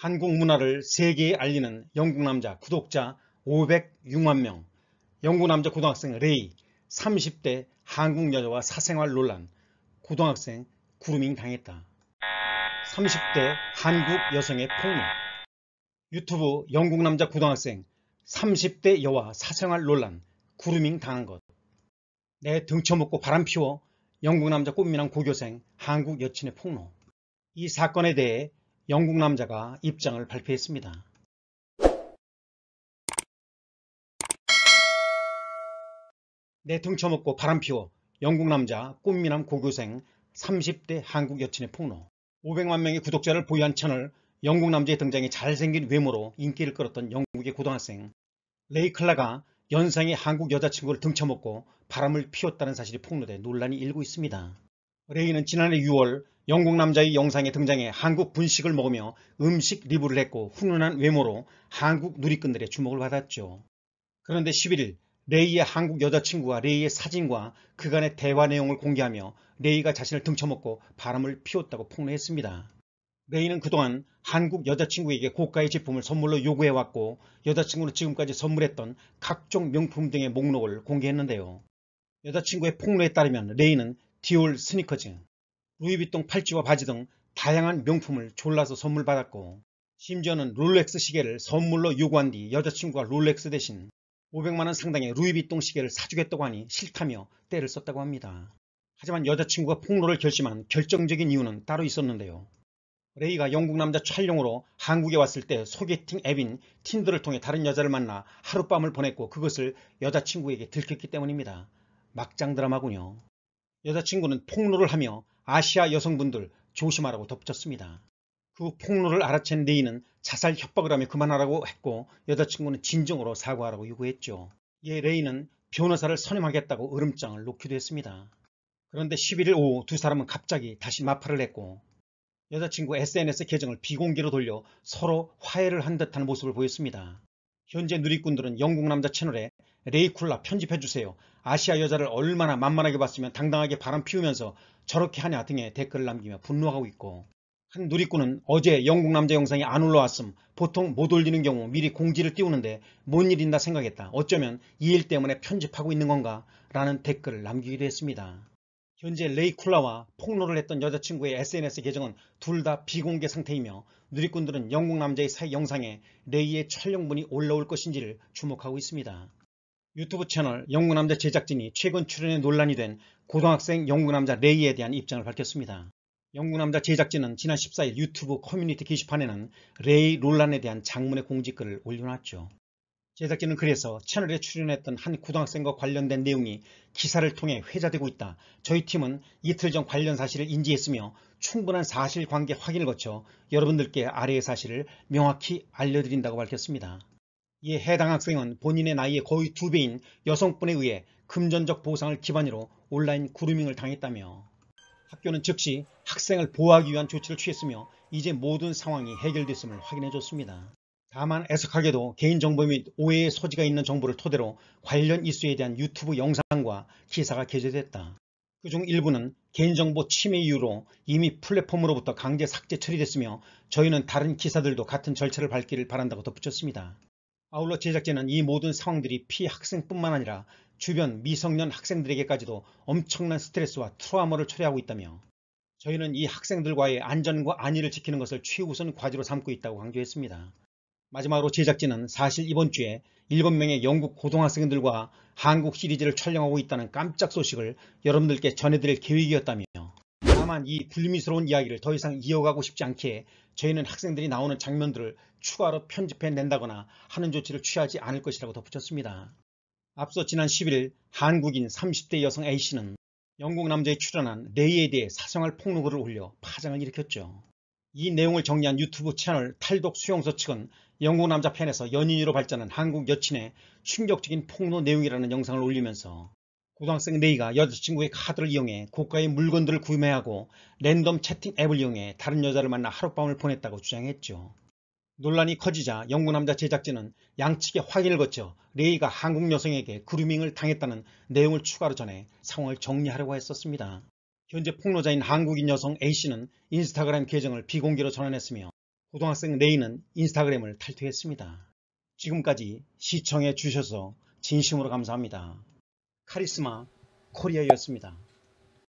한국 문화를 세계에 알리는 영국 남자 구독자 506만 명, 영국 남자 고등학생 레이, 30대 한국 여자와 사생활 논란, 고등학생 구루밍 당했다. 30대 한국 여성의 폭로 유튜브 영국 남자 고등학생 30대 여와 사생활 논란, 구루밍 당한 것. 내 등쳐먹고 바람 피워 영국 남자 꽃미남 고교생 한국 여친의 폭로. 이 사건에 대해 영국 남자가 입장을 발표했습니다. 내 등쳐먹고 바람피워 영국 남자 꽃미남 고교생 30대 한국 여친의 폭로 500만 명의 구독자를 보유한 채널 영국 남자의 등장이 잘생긴 외모로 인기를 끌었던 영국의 고등학생 레이클라가 연상의 한국 여자친구를 등쳐먹고 바람을 피웠다는 사실이 폭로돼 논란이 일고 있습니다. 레이는 지난해 6월 영국 남자의 영상에 등장해 한국 분식을 먹으며 음식 리뷰를 했고 훈훈한 외모로 한국 누리꾼들의 주목을 받았죠. 그런데 11일 레이의 한국 여자친구와 레이의 사진과 그간의 대화 내용을 공개하며 레이가 자신을 등쳐먹고 바람을 피웠다고 폭로했습니다. 레이는 그동안 한국 여자친구에게 고가의 제품을 선물로 요구해왔고 여자친구는 지금까지 선물했던 각종 명품 등의 목록을 공개했는데요. 여자친구의 폭로에 따르면 레이는 디올 스니커즈, 루이비통 팔찌와 바지 등 다양한 명품을 졸라서 선물 받았고 심지어는 롤렉스 시계를 선물로 요구한 뒤 여자친구가 롤렉스 대신 500만원 상당의 루이비통 시계를 사주겠다고 하니 싫다며 때를 썼다고 합니다. 하지만 여자친구가 폭로를 결심한 결정적인 이유는 따로 있었는데요. 레이가 영국 남자 촬영으로 한국에 왔을 때 소개팅 앱인 틴더를 통해 다른 여자를 만나 하룻밤을 보냈고 그것을 여자친구에게 들켰기 때문입니다. 막장 드라마군요. 여자친구는 폭로를 하며 아시아 여성분들 조심하라고 덧붙였습니다. 그 폭로를 알아챈 레이는 자살 협박을 하며 그만하라고 했고 여자친구는 진정으로 사과하라고 요구했죠. 이에 레이는 변호사를 선임하겠다고 으름장을 놓기도 했습니다. 그런데 11일 오후 두 사람은 갑자기 다시 마파를 했고 여자친구 SNS 계정을 비공개로 돌려 서로 화해를 한 듯한 모습을 보였습니다. 현재 누리꾼들은 영국 남자 채널에 레이쿨라 편집해주세요. 아시아 여자를 얼마나 만만하게 봤으면 당당하게 바람 피우면서 저렇게 하냐 등의 댓글을 남기며 분노하고 있고 한 누리꾼은 어제 영국 남자 영상이 안 올라왔음 보통 못 올리는 경우 미리 공지를 띄우는데 뭔 일인다 생각했다. 어쩌면 이 일 때문에 편집하고 있는 건가? 라는 댓글을 남기기도 했습니다. 현재 레이쿨라와 폭로를 했던 여자친구의 SNS 계정은 둘 다 비공개 상태이며 누리꾼들은 영국 남자의 새 영상에 레이의 촬영분이 올라올 것인지를 주목하고 있습니다. 유튜브 채널 영구남자 제작진이 최근 출연해 논란이 된 고등학생 영구남자 레이에 대한 입장을 밝혔습니다. 영구남자 제작진은 지난 14일 유튜브 커뮤니티 게시판에는 레이 논란에 대한 장문의 공지글을 올려놨죠. 제작진은 그래서 채널에 출연했던 한 고등학생과 관련된 내용이 기사를 통해 회자되고 있다. 저희 팀은 이틀 전 관련 사실을 인지했으며 충분한 사실관계 확인을 거쳐 여러분들께 아래의 사실을 명확히 알려드린다고 밝혔습니다. 이에 해당 학생은 본인의 나이의 거의 두 배인 여성분에 의해 금전적 보상을 기반으로 온라인 그루밍을 당했다며 학교는 즉시 학생을 보호하기 위한 조치를 취했으며 이제 모든 상황이 해결됐음을 확인해줬습니다. 다만 애석하게도 개인정보 및 오해의 소지가 있는 정보를 토대로 관련 이슈에 대한 유튜브 영상과 기사가 게재됐다. 그 중 일부는 개인정보 침해 이유로 이미 플랫폼으로부터 강제 삭제 처리됐으며 저희는 다른 기사들도 같은 절차를 밟기를 바란다고 덧붙였습니다. 아울러 제작진은 이 모든 상황들이 피학생뿐만 아니라 주변 미성년 학생들에게까지도 엄청난 스트레스와 트라우마를 초래하고 있다며 저희는 이 학생들과의 안전과 안위를 지키는 것을 최우선 과제로 삼고 있다고 강조했습니다. 마지막으로 제작진은 사실 이번 주에 7명의 영국 고등학생들과 한국 시리즈를 촬영하고 있다는 깜짝 소식을 여러분들께 전해드릴 계획이었다며 다만 이 불미스러운 이야기를 더 이상 이어가고 싶지 않기에 저희는 학생들이 나오는 장면들을 추가로 편집해 낸다거나 하는 조치를 취하지 않을 것이라고 덧붙였습니다. 앞서 지난 11일 한국인 30대 여성 A씨는 영국 남자에 출연한 레이에 대해 사생활 폭로글을 올려 파장을 일으켰죠. 이 내용을 정리한 유튜브 채널 탈독 수용소 측은 영국 남자 팬에서 연인으로 발전한 한국 여친의 충격적인 폭로 내용이라는 영상을 올리면서 고등학생 레이가 여자친구의 카드를 이용해 고가의 물건들을 구매하고 랜덤 채팅 앱을 이용해 다른 여자를 만나 하룻밤을 보냈다고 주장했죠. 논란이 커지자 영구남자 제작진은 양측의 확인을 거쳐 레이가 한국 여성에게 그루밍을 당했다는 내용을 추가로 전해 상황을 정리하려고 했었습니다. 현재 폭로자인 한국인 여성 A씨는 인스타그램 계정을 비공개로 전환했으며 고등학생 레이는 인스타그램을 탈퇴했습니다. 지금까지 시청해 주셔서 진심으로 감사합니다. 카리스마 코리아였습니다.